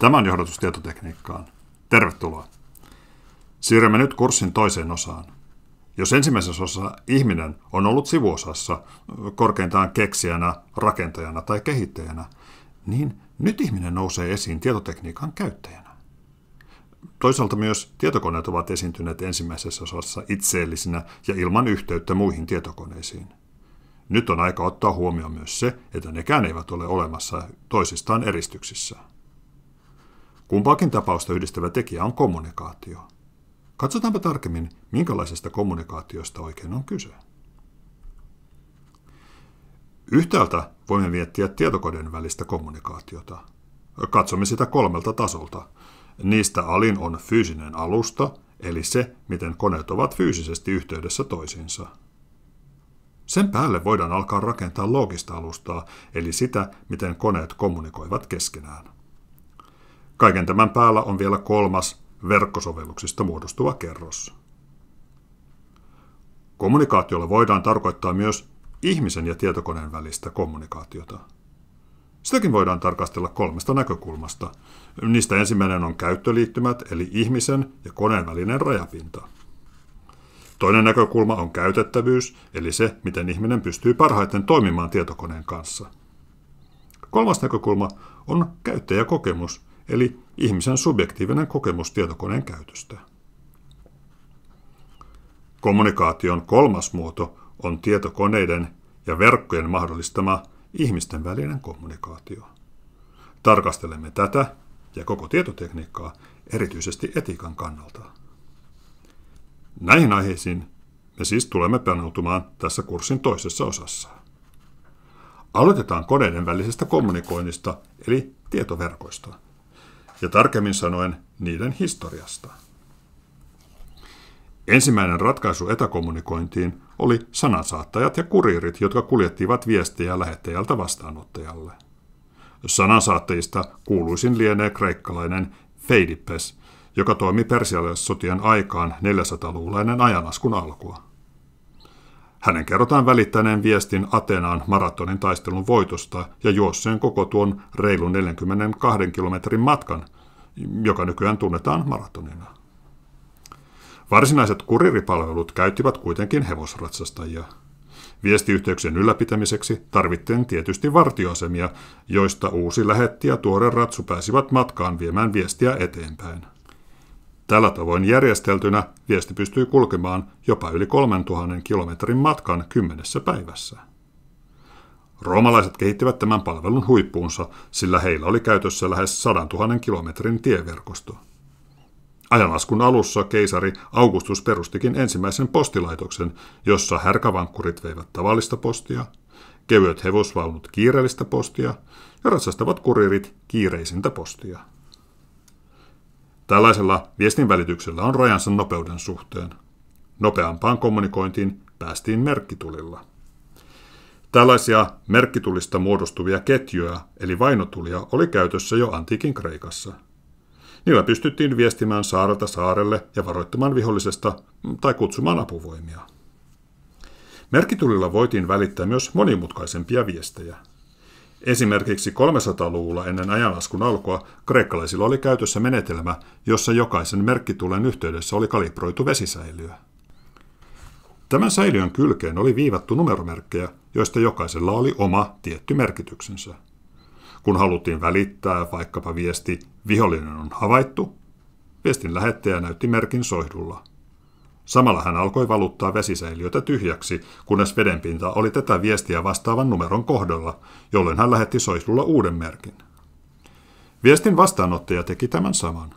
Tämä on johdatus tietotekniikkaan. Tervetuloa! Siirrymme nyt kurssin toiseen osaan. Jos ensimmäisessä osassa ihminen on ollut sivuosassa, korkeintaan keksijänä, rakentajana tai kehittäjänä, niin nyt ihminen nousee esiin tietotekniikan käyttäjänä. Toisaalta myös tietokoneet ovat esiintyneet ensimmäisessä osassa itseellisinä ja ilman yhteyttä muihin tietokoneisiin. Nyt on aika ottaa huomioon myös se, että nekään eivät ole olemassa toisistaan eristyksissä. Kumpaakin tapausta yhdistävä tekijä on kommunikaatio. Katsotaanpa tarkemmin, minkälaisesta kommunikaatiosta oikein on kyse. Yhtäältä voimme miettiä tietokoneen välistä kommunikaatiota. Katsomme sitä kolmelta tasolta. Niistä alin on fyysinen alusta, eli se, miten koneet ovat fyysisesti yhteydessä toisiinsa. Sen päälle voidaan alkaa rakentaa loogista alustaa, eli sitä, miten koneet kommunikoivat keskenään. Kaiken tämän päällä on vielä kolmas verkkosovelluksista muodostuva kerros. Kommunikaatiolla voidaan tarkoittaa myös ihmisen ja tietokoneen välistä kommunikaatiota. Sitäkin voidaan tarkastella kolmesta näkökulmasta. Niistä ensimmäinen on käyttöliittymät, eli ihmisen ja koneen välinen rajapinta. Toinen näkökulma on käytettävyys, eli se, miten ihminen pystyy parhaiten toimimaan tietokoneen kanssa. Kolmas näkökulma on käyttäjäkokemus, eli ihmisen subjektiivinen kokemus tietokoneen käytöstä. Kommunikaation kolmas muoto on tietokoneiden ja verkkojen mahdollistama ihmisten välinen kommunikaatio. Tarkastelemme tätä ja koko tietotekniikkaa erityisesti etiikan kannalta. Näihin aiheisiin me siis tulemme paneutumaan tässä kurssin toisessa osassa. Aloitetaan koneiden välisestä kommunikoinnista eli tietoverkoista ja tarkemmin sanoen niiden historiasta. Ensimmäinen ratkaisu etäkommunikointiin oli sanansaattajat ja kuriirit, jotka kuljettivat viestejä lähettäjältä vastaanottajalle. Sanansaattajista kuuluisin lienee kreikkalainen Feidippes, joka toimi persialaissotien aikaan 400-luvulainen ajanaskun alkua. Hänen kerrotaan välittäneen viestin Atenaan maratonin taistelun voitosta ja juosseen koko tuon reilun 42 kilometrin matkan, joka nykyään tunnetaan maratonina. Varsinaiset kuriripalvelut käyttivät kuitenkin hevosratsastajia. Viestiyhteyksien ylläpitämiseksi tarvittiin tietysti vartioasemia, joista uusi lähetti ja tuore ratsu pääsivät matkaan viemään viestiä eteenpäin. Tällä tavoin järjesteltynä viesti pystyy kulkemaan jopa yli 3000 kilometrin matkan kymmenessä päivässä. Roomalaiset kehittivät tämän palvelun huippuunsa, sillä heillä oli käytössä lähes 100 000 kilometrin tieverkosto. Ajanaskun alussa keisari Augustus perustikin ensimmäisen postilaitoksen, jossa härkävankkurit veivät tavallista postia, kevyet hevosvaunut kiireellistä postia ja ratsastavat kuririt kiireisintä postia. Tällaisella viestinvälityksellä on rajansa nopeuden suhteen. Nopeampaan kommunikointiin päästiin merkkitulilla. Tällaisia merkkitulista muodostuvia ketjuja, eli vainotulia, oli käytössä jo antiikin Kreikassa. Niillä pystyttiin viestimään saarelta saarelle ja varoittamaan vihollisesta tai kutsumaan apuvoimia. Merkitulilla voitiin välittää myös monimutkaisempia viestejä – Esimerkiksi 300-luvulla ennen ajanlaskun alkua kreikkalaisilla oli käytössä menetelmä, jossa jokaisen merkkitulen yhteydessä oli kalibroitu vesisäiliö. Tämän säiliön kylkeen oli viivattu numeromerkkejä, joista jokaisella oli oma tietty merkityksensä. Kun haluttiin välittää vaikkapa viesti vihollinen on havaittu, viestin lähettäjä näytti merkin soihdulla – Samalla hän alkoi valuttaa vesisäiliötä tyhjäksi, kunnes vedenpinta oli tätä viestiä vastaavan numeron kohdalla, jolloin hän lähetti soihdulla uuden merkin. Viestin vastaanottaja teki tämän saman.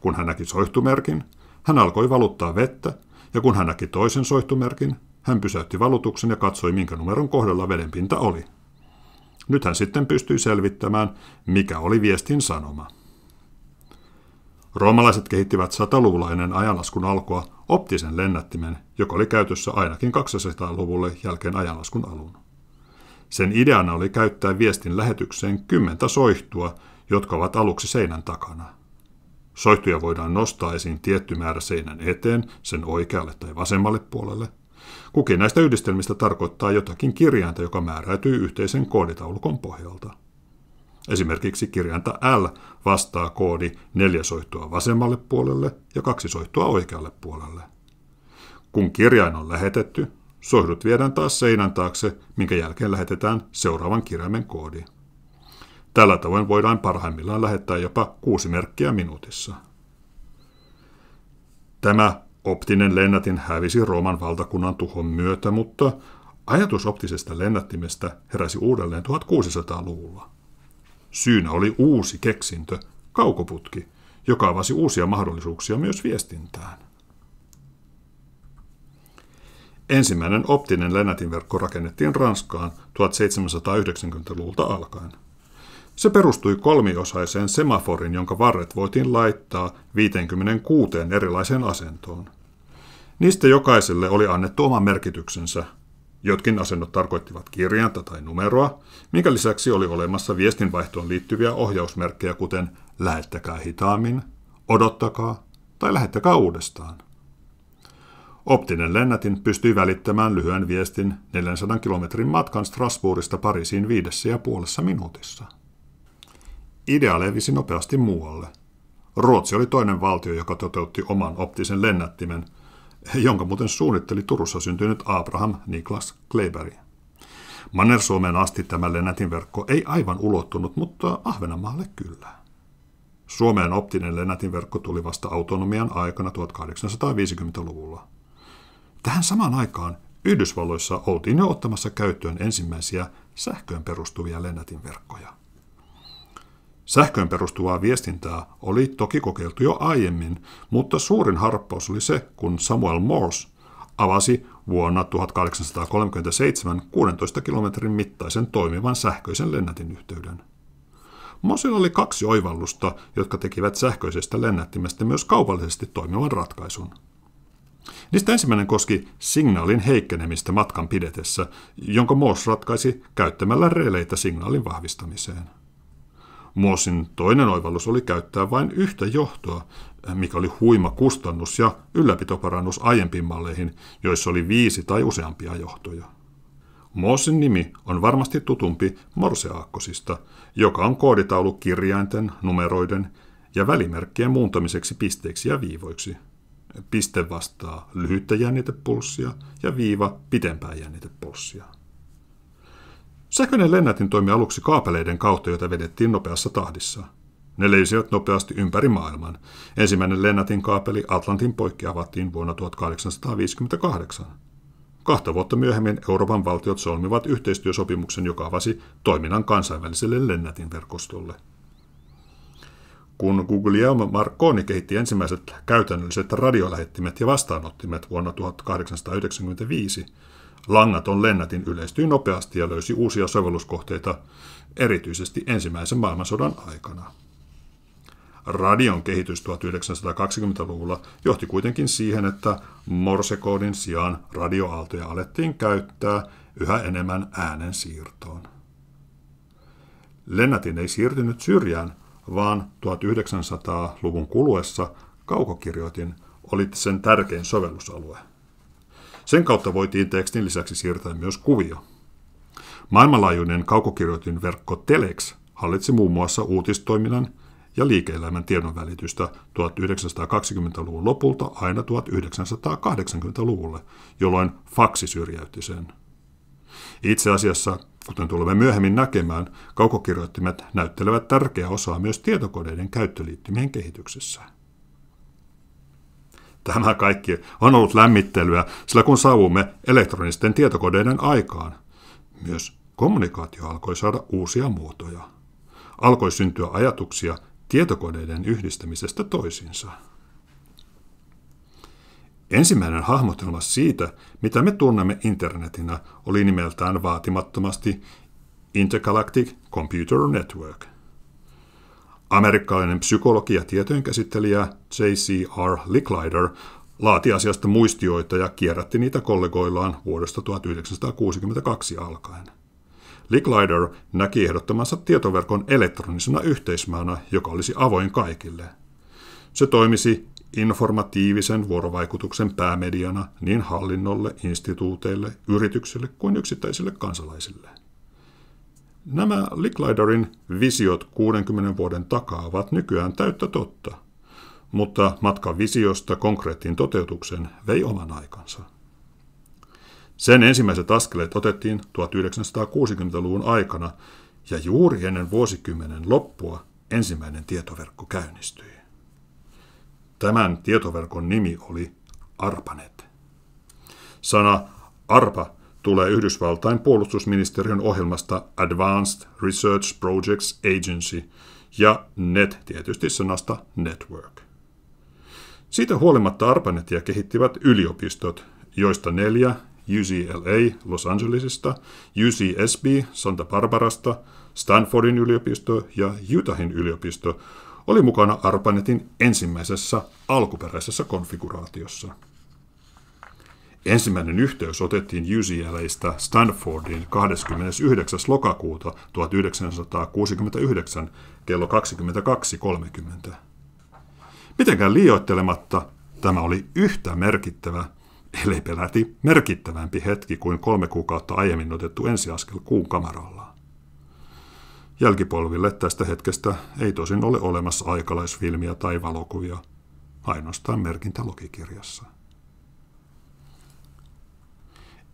Kun hän näki soihtumerkin, hän alkoi valuttaa vettä, ja kun hän näki toisen soihtumerkin, hän pysäytti valutuksen ja katsoi, minkä numeron kohdalla vedenpinta oli. Nyt hän sitten pystyi selvittämään, mikä oli viestin sanoma. Roomalaiset kehittivät 100-luvulla ennen ajanlaskun alkua optisen lennättimen, joka oli käytössä ainakin 200-luvulle jälkeen ajanlaskun alun. Sen ideana oli käyttää viestin lähetykseen kymmentä soihtua, jotka ovat aluksi seinän takana. Soihtuja voidaan nostaa esiin tietty määrä seinän eteen, sen oikealle tai vasemmalle puolelle. Kukin näistä yhdistelmistä tarkoittaa jotakin kirjainta, joka määräytyy yhteisen kooditaulukon pohjalta. Esimerkiksi kirjainta L vastaa koodi neljä soittoa vasemmalle puolelle ja kaksi soittoa oikealle puolelle. Kun kirjain on lähetetty, soihdut viedään taas seinän taakse, minkä jälkeen lähetetään seuraavan kirjaimen koodi. Tällä tavoin voidaan parhaimmillaan lähettää jopa kuusi merkkiä minuutissa. Tämä optinen lennätin hävisi Rooman valtakunnan tuhon myötä, mutta ajatus optisesta lennättimestä heräsi uudelleen 1600-luvulla. Syynä oli uusi keksintö, kaukoputki, joka avasi uusia mahdollisuuksia myös viestintään. Ensimmäinen optinen lennätinverkko rakennettiin Ranskaan 1790-luvulta alkaen. Se perustui kolmiosaiseen semaforin, jonka varret voitiin laittaa 56 erilaiseen asentoon. Niistä jokaiselle oli annettu oma merkityksensä – Jotkin asennot tarkoittivat kirjainta tai numeroa, minkä lisäksi oli olemassa viestinvaihtoon liittyviä ohjausmerkkejä, kuten lähettäkää hitaammin, odottakaa tai lähettäkää uudestaan. Optinen lennätin pystyi välittämään lyhyen viestin 400 kilometrin matkan Strasbourgista Pariisiin viidessä ja puolessa minuutissa. Idea levisi nopeasti muualle. Ruotsi oli toinen valtio, joka toteutti oman optisen lennättimen – jonka muuten suunnitteli Turussa syntynyt Abraham Niklas Kleberi. Manner-Suomeen asti tämä lennätinverkko ei aivan ulottunut, mutta Ahvenanmaalle kyllä. Suomeen optinen lennätinverkko tuli vasta autonomian aikana 1850-luvulla. Tähän samaan aikaan Yhdysvalloissa oltiin jo ottamassa käyttöön ensimmäisiä sähköön perustuvia lennätinverkkoja. Sähköön perustuvaa viestintää oli toki kokeiltu jo aiemmin, mutta suurin harppaus oli se, kun Samuel Morse avasi vuonna 1837 16 kilometrin mittaisen toimivan sähköisen lennätin yhteyden. Mosilla oli kaksi oivallusta, jotka tekivät sähköisestä lennättimestä myös kaupallisesti toimivan ratkaisun. Niistä ensimmäinen koski signaalin heikkenemistä matkan pidetessä, jonka Morse ratkaisi käyttämällä releitä signaalin vahvistamiseen – Moosin toinen oivallus oli käyttää vain yhtä johtoa, mikä oli huima kustannus ja ylläpitoparannus aiempiin malleihin, joissa oli viisi tai useampia johtoja. Moosin nimi on varmasti tutumpi morseaakkosista, joka on kooditaulu kirjainten, numeroiden ja välimerkkien muuntamiseksi pisteiksi ja viivoiksi. Piste vastaa lyhyttä jännitepulssia ja viiva pitempää jännitepulssia. Sähköinen lennätin toimi aluksi kaapeleiden kautta, joita vedettiin nopeassa tahdissa. Ne leisivät nopeasti ympäri maailman. Ensimmäinen lennätin kaapeli Atlantin poikki avattiin vuonna 1858. Kahta vuotta myöhemmin Euroopan valtiot solmivat yhteistyösopimuksen, joka avasi toiminnan kansainväliselle lennätinverkostolle kun Guglielmo Marconi kehitti ensimmäiset käytännölliset radiolähettimet ja vastaanottimet vuonna 1895, langaton lennätin yleistyi nopeasti ja löysi uusia sovelluskohteita erityisesti ensimmäisen maailmansodan aikana. Radion kehitys 1920-luvulla johti kuitenkin siihen, että morsekoodin sijaan radioaaltoja alettiin käyttää yhä enemmän äänen siirtoon. Lennätin ei siirtynyt syrjään, vaan 1900-luvun kuluessa kaukokirjoitin oli sen tärkein sovellusalue. Sen kautta voitiin tekstin lisäksi siirtää myös kuvio. Maailmanlaajuinen verkko Telex hallitsi muun muassa uutistoiminnan ja liike-elämän tiedonvälitystä 1920-luvun lopulta aina 1980-luvulle, jolloin faksi syrjäytti sen. Itse asiassa Kuten tulemme myöhemmin näkemään, kaukokirjoittimet näyttelevät tärkeää osaa myös tietokoneiden käyttöliittymien kehityksessä. Tämä kaikki on ollut lämmittelyä, sillä kun saavumme elektronisten tietokoneiden aikaan, myös kommunikaatio alkoi saada uusia muotoja. Alkoi syntyä ajatuksia tietokoneiden yhdistämisestä toisiinsa. Ensimmäinen hahmotelma siitä, mitä me tunnemme internetinä, oli nimeltään vaatimattomasti Intergalactic Computer Network. Amerikkalainen psykologi ja tietojenkäsittelijä J.C.R. Licklider laati asiasta muistioita ja kierrätti niitä kollegoillaan vuodesta 1962 alkaen. Licklider näki ehdottamansa tietoverkon elektronisena yhteismäänä, joka olisi avoin kaikille. Se toimisi informatiivisen vuorovaikutuksen päämediana niin hallinnolle, instituuteille, yrityksille kuin yksittäisille kansalaisille. Nämä Licklidarin visiot 60 vuoden takaa ovat nykyään täyttä totta, mutta matka visiosta konkreettiin toteutuksen vei oman aikansa. Sen ensimmäiset askeleet otettiin 1960-luvun aikana ja juuri ennen vuosikymmenen loppua ensimmäinen tietoverkko käynnistyi. Tämän tietoverkon nimi oli ARPANET. Sana ARPA tulee Yhdysvaltain puolustusministeriön ohjelmasta Advanced Research Projects Agency ja NET tietysti sanasta Network. Siitä huolimatta ARPANETia kehittivät yliopistot, joista neljä UCLA Los Angelesista, UCSB Santa Barbarasta, Stanfordin yliopisto ja Utahin yliopisto oli mukana ARPANETin ensimmäisessä alkuperäisessä konfiguraatiossa. Ensimmäinen yhteys otettiin UCLAista Stanfordin 29. lokakuuta 1969 kello 22.30. Mitenkään liioittelematta tämä oli yhtä merkittävä, eli peläti merkittävämpi hetki kuin kolme kuukautta aiemmin otettu ensiaskel kuun kameralla. Jälkipolville tästä hetkestä ei tosin ole olemassa aikalaisfilmiä tai valokuvia, ainoastaan merkintä logikirjassa.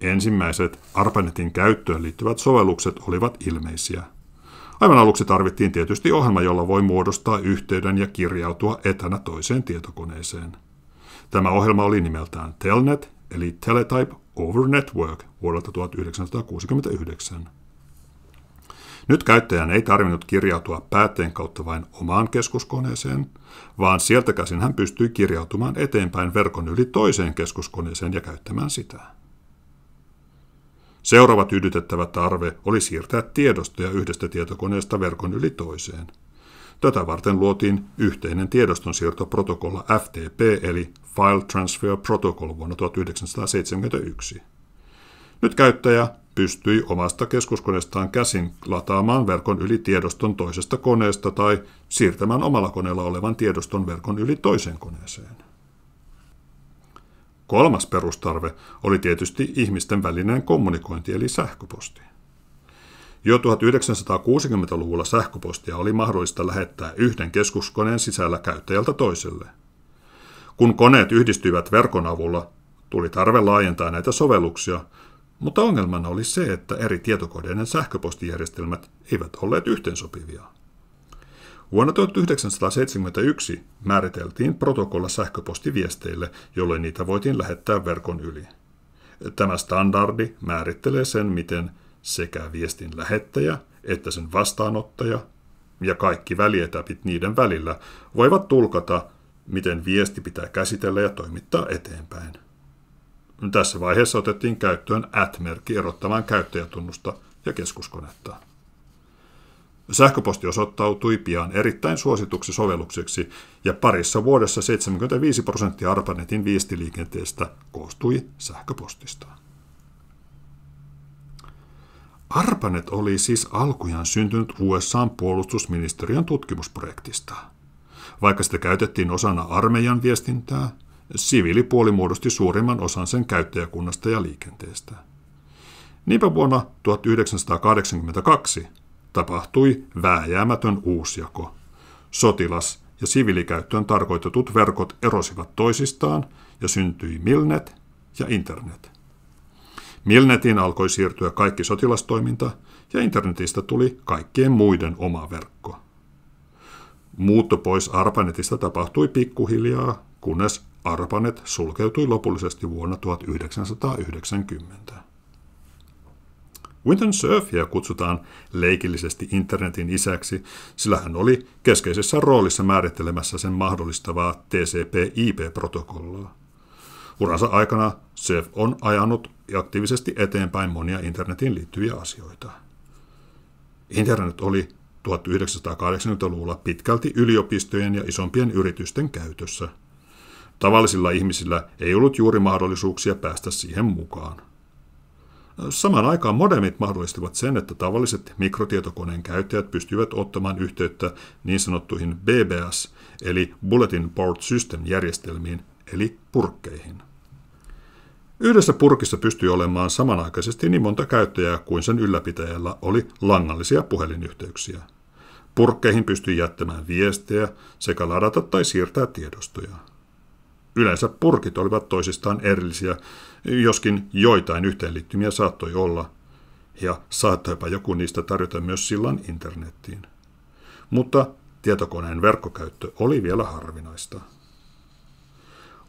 Ensimmäiset ARPANETin käyttöön liittyvät sovellukset olivat ilmeisiä. Aivan aluksi tarvittiin tietysti ohjelma, jolla voi muodostaa yhteyden ja kirjautua etänä toiseen tietokoneeseen. Tämä ohjelma oli nimeltään Telnet eli Teletype over Network vuodelta 1969. Nyt käyttäjän ei tarvinnut kirjautua päätteen kautta vain omaan keskuskoneeseen, vaan sieltä käsin hän pystyi kirjautumaan eteenpäin verkon yli toiseen keskuskoneeseen ja käyttämään sitä. Seuraava tyydytettävä tarve oli siirtää tiedostoja yhdestä tietokoneesta verkon yli toiseen. Tätä varten luotiin yhteinen tiedostonsiirtoprotokolla FTP eli File Transfer Protocol vuonna 1971. Nyt käyttäjä pystyi omasta keskuskoneestaan käsin lataamaan verkon yli tiedoston toisesta koneesta tai siirtämään omalla koneella olevan tiedoston verkon yli toiseen koneeseen. Kolmas perustarve oli tietysti ihmisten välinen kommunikointi eli sähköposti. Jo 1960-luvulla sähköpostia oli mahdollista lähettää yhden keskuskoneen sisällä käyttäjältä toiselle. Kun koneet yhdistyivät verkon avulla, tuli tarve laajentaa näitä sovelluksia, mutta ongelmana oli se, että eri tietokoneiden sähköpostijärjestelmät eivät olleet yhteensopivia. Vuonna 1971 määriteltiin protokolla sähköpostiviesteille, jolloin niitä voitiin lähettää verkon yli. Tämä standardi määrittelee sen, miten sekä viestin lähettäjä että sen vastaanottaja ja kaikki välietapit niiden välillä voivat tulkata, miten viesti pitää käsitellä ja toimittaa eteenpäin. Tässä vaiheessa otettiin käyttöön at-merkki erottamaan käyttäjätunnusta ja keskuskonetta. Sähköposti osoittautui pian erittäin suosituksi sovellukseksi ja parissa vuodessa 75 prosenttia ARPANETin viestiliikenteestä koostui sähköpostista. ARPANET oli siis alkujaan syntynyt USAn puolustusministeriön tutkimusprojektista. Vaikka sitä käytettiin osana armeijan viestintää – siviilipuoli muodosti suurimman osan sen käyttäjäkunnasta ja liikenteestä. Niinpä vuonna 1982 tapahtui vääjäämätön uusjako. Sotilas- ja siviilikäyttöön tarkoitetut verkot erosivat toisistaan ja syntyi Milnet ja Internet. Milnetin alkoi siirtyä kaikki sotilastoiminta ja internetistä tuli kaikkien muiden oma verkko. Muutto pois ARPANETista tapahtui pikkuhiljaa, kunnes Arpanet sulkeutui lopullisesti vuonna 1990. Winton Surfia kutsutaan leikillisesti internetin isäksi, sillä hän oli keskeisessä roolissa määrittelemässä sen mahdollistavaa TCP-IP-protokollaa. Uransa aikana Surf on ajanut aktiivisesti eteenpäin monia internetin liittyviä asioita. Internet oli 1980-luvulla pitkälti yliopistojen ja isompien yritysten käytössä – Tavallisilla ihmisillä ei ollut juuri mahdollisuuksia päästä siihen mukaan. Samaan aikaan modemit mahdollistivat sen, että tavalliset mikrotietokoneen käyttäjät pystyivät ottamaan yhteyttä niin sanottuihin BBS eli Bulletin Board System järjestelmiin eli purkkeihin. Yhdessä purkissa pystyi olemaan samanaikaisesti niin monta käyttäjää kuin sen ylläpitäjällä oli langallisia puhelinyhteyksiä. Purkkeihin pystyi jättämään viestejä sekä ladata tai siirtää tiedostoja. Yleensä purkit olivat toisistaan erillisiä, joskin joitain yhteenliittymiä saattoi olla, ja saattoipa joku niistä tarjota myös sillan internettiin. Mutta tietokoneen verkkokäyttö oli vielä harvinaista.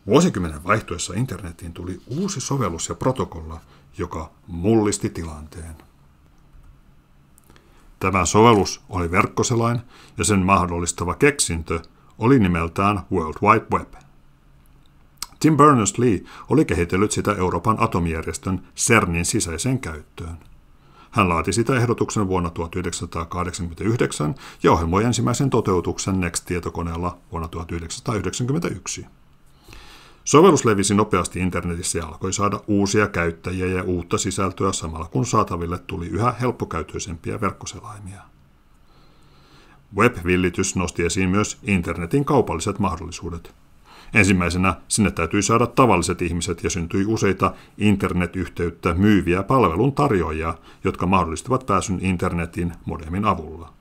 Vuosikymmenen vaihtuessa internetiin tuli uusi sovellus ja protokolla, joka mullisti tilanteen. Tämä sovellus oli verkkoselain ja sen mahdollistava keksintö oli nimeltään World Wide Web – Tim Berners-Lee oli kehitellyt sitä Euroopan atomijärjestön CERNin sisäiseen käyttöön. Hän laati sitä ehdotuksen vuonna 1989 ja ohjelmoi ensimmäisen toteutuksen Next-tietokoneella vuonna 1991. Sovellus levisi nopeasti internetissä ja alkoi saada uusia käyttäjiä ja uutta sisältöä samalla kun saataville tuli yhä helppokäytöisempiä verkkoselaimia. Web-villitys nosti esiin myös internetin kaupalliset mahdollisuudet – Ensimmäisenä sinne täytyi saada tavalliset ihmiset ja syntyi useita internetyhteyttä myyviä palveluntarjoajia, jotka mahdollistavat pääsyn internetin modemin avulla.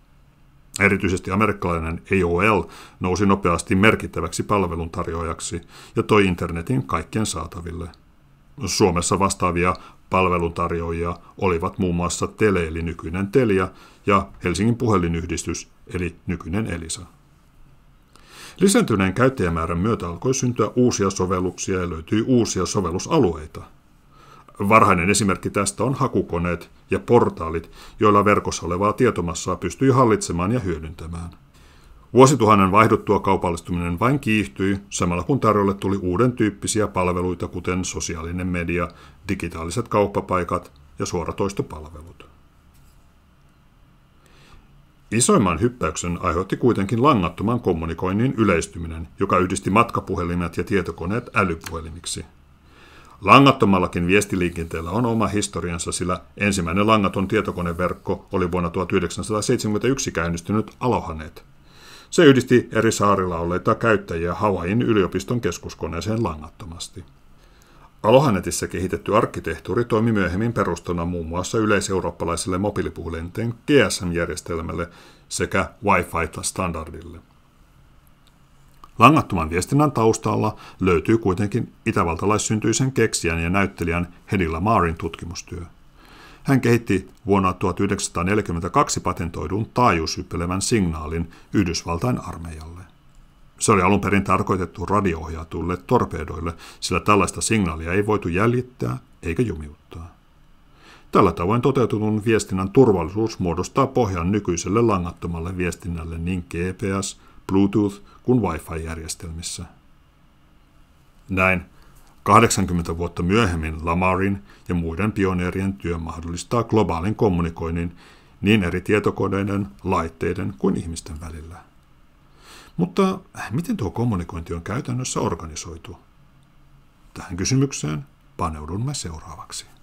Erityisesti amerikkalainen AOL nousi nopeasti merkittäväksi palveluntarjoajaksi ja toi internetin kaikkien saataville. Suomessa vastaavia palveluntarjoajia olivat muun muassa Tele eli nykyinen Telia ja Helsingin puhelinyhdistys eli nykyinen Elisa. Lisääntyneen käyttäjämäärän myötä alkoi syntyä uusia sovelluksia ja löytyi uusia sovellusalueita. Varhainen esimerkki tästä on hakukoneet ja portaalit, joilla verkossa olevaa tietomassaa pystyy hallitsemaan ja hyödyntämään. Vuosituhannen vaihduttua kaupallistuminen vain kiihtyi, samalla kun tarjolle tuli uuden tyyppisiä palveluita, kuten sosiaalinen media, digitaaliset kauppapaikat ja suoratoistopalvelut. Isoimman hyppäyksen aiheutti kuitenkin langattoman kommunikoinnin yleistyminen, joka yhdisti matkapuhelimet ja tietokoneet älypuhelimiksi. Langattomallakin viestiliikenteellä on oma historiansa, sillä ensimmäinen langaton tietokoneverkko oli vuonna 1971 käynnistynyt Alohaneet. Se yhdisti eri saarilla olleita käyttäjiä Hawaiin yliopiston keskuskoneeseen langattomasti. Alohanetissa kehitetty arkkitehtuuri toimi myöhemmin perustana muun muassa yleiseurooppalaiselle mobiilipuhelinten GSM-järjestelmälle sekä Wi-Fi-standardille. Langattoman viestinnän taustalla löytyy kuitenkin itävaltalaissyntyisen keksijän ja näyttelijän Hedilla Maarin tutkimustyö. Hän kehitti vuonna 1942 patentoidun taajuushyppelevän signaalin Yhdysvaltain armeijalle. Se oli alun perin tarkoitettu radioohjatuille torpedoille, sillä tällaista signaalia ei voitu jäljittää eikä jumiuttaa. Tällä tavoin toteutetun viestinnän turvallisuus muodostaa pohjan nykyiselle langattomalle viestinnälle niin GPS, Bluetooth kuin Wi-Fi-järjestelmissä. Näin 80 vuotta myöhemmin Lamarin ja muiden pioneerien työ mahdollistaa globaalin kommunikoinnin niin eri tietokoneiden, laitteiden kuin ihmisten välillä. Mutta äh, miten tuo kommunikointi on käytännössä organisoitu? Tähän kysymykseen paneudumme seuraavaksi.